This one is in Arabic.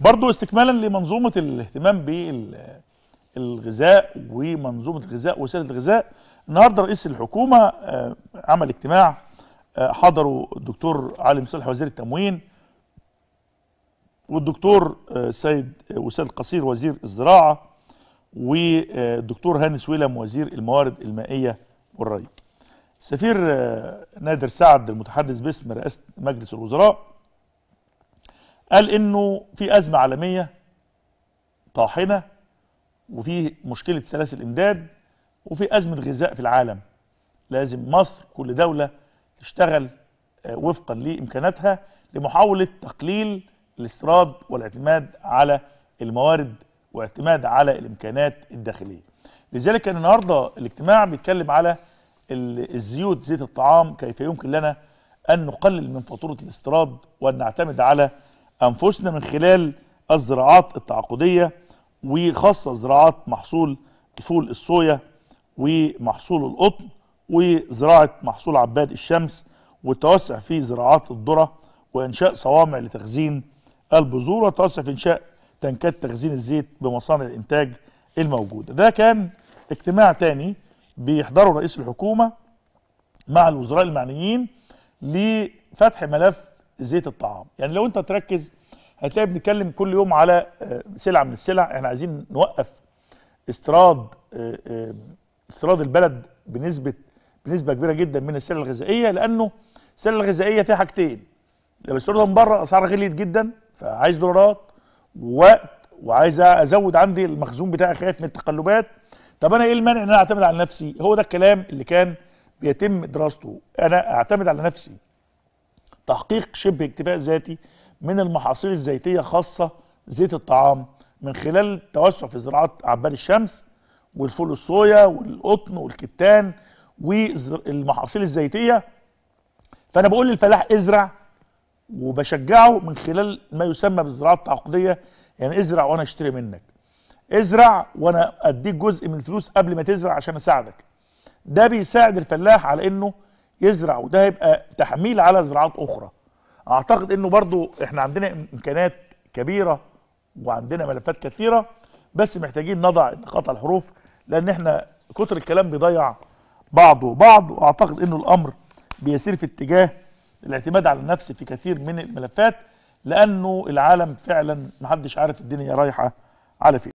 برضو استكمالا لمنظومة الاهتمام بالغذاء ومنظومة الغذاء وسائل الغذاء النهارده رئيس الحكومة آه، عمل اجتماع آه، حضروا الدكتور علي مصالح وزير التموين والدكتور آه، سيد وسيد القصير وزير الزراعة والدكتور هاني سويلم وزير الموارد المائية والري السفير نادر سعد المتحدث باسم رئاسة مجلس الوزراء قال انه في ازمه عالميه طاحنه وفي مشكله سلاسل امداد وفي ازمه غذاء في العالم لازم مصر كل دوله تشتغل آه، وفقا لامكاناتها لمحاوله تقليل الاستيراد والاعتماد على الموارد واعتماد على الامكانات الداخليه لذلك كان النهارده الاجتماع بيتكلم على الزيوت زيت الطعام كيف يمكن لنا ان نقلل من فاتوره الاستيراد وان نعتمد على أنفسنا من خلال الزراعات التعاقدية وخاصة زراعات محصول فول الصويا ومحصول القطن وزراعة محصول عباد الشمس والتوسع في زراعات الذرة وإنشاء صوامع لتخزين البذور والتوسع في إنشاء تنكات تخزين الزيت بمصانع الإنتاج الموجودة ده كان اجتماع تاني بيحضره رئيس الحكومة مع الوزراء المعنيين لفتح ملف زيت الطعام يعني لو انت تركز هتلاقي بنتكلم كل يوم على آه، سلعه من السلع احنا يعني عايزين نوقف استيراد آه، آه، استيراد البلد بنسبه بنسبه كبيره جدا من السلع الغذائيه لانه السلع الغذائيه فيها حاجتين لو بستوردها من بره اسعارها غليت جدا فعايز دولارات ووقت وعايز ازود عندي المخزون بتاعي خايف من التقلبات طب انا ايه المانع ان انا اعتمد على نفسي هو ده الكلام اللي كان بيتم دراسته انا اعتمد على نفسي تحقيق شبه اكتفاء ذاتي من المحاصيل الزيتيه خاصه زيت الطعام من خلال التوسع في زراعات عبار الشمس والفول الصويا والقطن والكتان والمحاصيل الزيتيه فانا بقول للفلاح ازرع وبشجعه من خلال ما يسمى بالزراعه التعاقديه يعني ازرع وانا اشتري منك ازرع وانا اديك جزء من الفلوس قبل ما تزرع عشان اساعدك ده بيساعد الفلاح على انه يزرع وده هيبقى تحميل على زراعات اخرى اعتقد انه برضو احنا عندنا امكانات كبيره وعندنا ملفات كثيره بس محتاجين نضع نقاط الحروف لان احنا كتر الكلام بيضيع بعضه بعض واعتقد انه الامر بيسير في اتجاه الاعتماد على النفس في كثير من الملفات لانه العالم فعلا محدش عارف الدنيا رايحه على فين